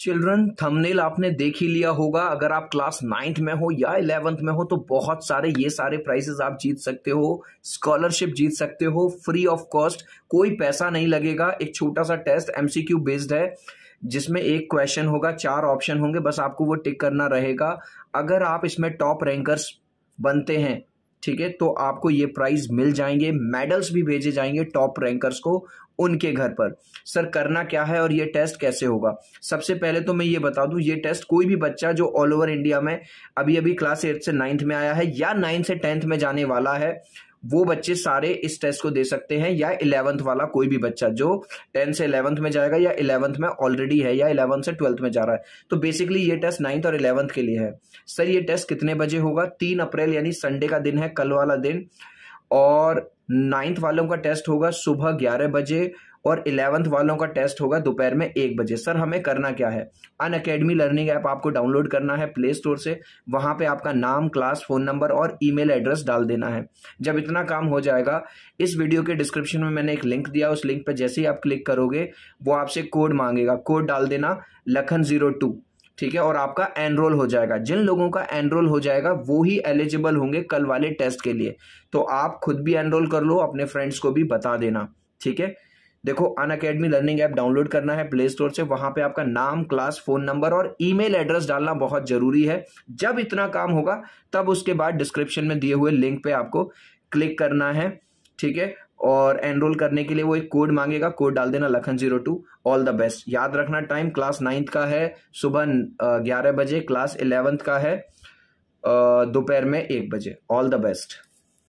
children thumbnail आपने देख ही लिया होगा अगर आप क्लास नाइन्थ में हो या इलेवंथ में हो तो बहुत सारे ये सारे प्राइजेस आप जीत सकते हो स्कॉलरशिप जीत सकते हो फ्री ऑफ कॉस्ट कोई पैसा नहीं लगेगा एक छोटा सा टेस्ट एमसीक्यू बेस्ड है जिसमें एक क्वेश्चन होगा चार ऑप्शन होंगे बस आपको वो टिक करना रहेगा अगर आप इसमें टॉप रैंकर्स बनते हैं ठीक है तो आपको ये प्राइज़ मिल जाएंगे मेडल्स भी भेजे जाएंगे टॉप रैंकर्स को उनके घर पर सर करना क्या है और ये टेस्ट कैसे होगा सबसे पहले तो मैं ये बता दूं ये टेस्ट कोई भी बच्चा जो ऑल ओवर इंडिया में अभी अभी क्लास एट से नाइन्थ में आया है या नाइन्थ से टेंथ में जाने वाला है वो बच्चे सारे इस टेस्ट को दे सकते हैं या इलेवंथ वाला कोई भी बच्चा जो टेंथ से इलेवंथ में जाएगा या इलेवंथ में ऑलरेडी है या इलेवंथ से ट्वेल्थ में जा रहा है तो बेसिकली ये टेस्ट नाइन्थ और इलेवंथ के लिए है सर ये टेस्ट कितने बजे होगा तीन अप्रैल यानी संडे का दिन है कल वाला दिन और नाइन्थ वालों का टेस्ट होगा सुबह ग्यारह बजे और इलेवंथ वालों का टेस्ट होगा दोपहर में एक बजे सर हमें करना क्या है अन अकेडमी लर्निंग ऐप आपको डाउनलोड करना है प्ले स्टोर से वहाँ पे आपका नाम क्लास फ़ोन नंबर और ईमेल एड्रेस डाल देना है जब इतना काम हो जाएगा इस वीडियो के डिस्क्रिप्शन में मैंने एक लिंक दिया उस लिंक पर जैसे ही आप क्लिक करोगे वो आपसे कोड मांगेगा कोड डाल देना लखन जीरो टू ठीक है और आपका एनरोल हो जाएगा जिन लोगों का एनरोल हो जाएगा वो ही एलिजिबल होंगे कल वाले टेस्ट के लिए तो आप खुद भी एनरोल कर लो अपने फ्रेंड्स को भी बता देना ठीक है देखो Unacademy learning app download करना है प्ले स्टोर से वहां पे आपका नाम क्लास फोन नंबर और ईमेल एड्रेस डालना बहुत जरूरी है जब इतना काम होगा तब उसके बाद डिस्क्रिप्शन में दिए हुए लिंक पे आपको क्लिक करना है ठीक है और एनरोल करने के लिए वो एक कोड मांगेगा कोड डाल देना Lakhan zero two all the best याद रखना टाइम क्लास नाइन्थ का है सुबह ग्यारह बजे क्लास इलेवेंथ का है दोपहर में एक बजे ऑल द बेस्ट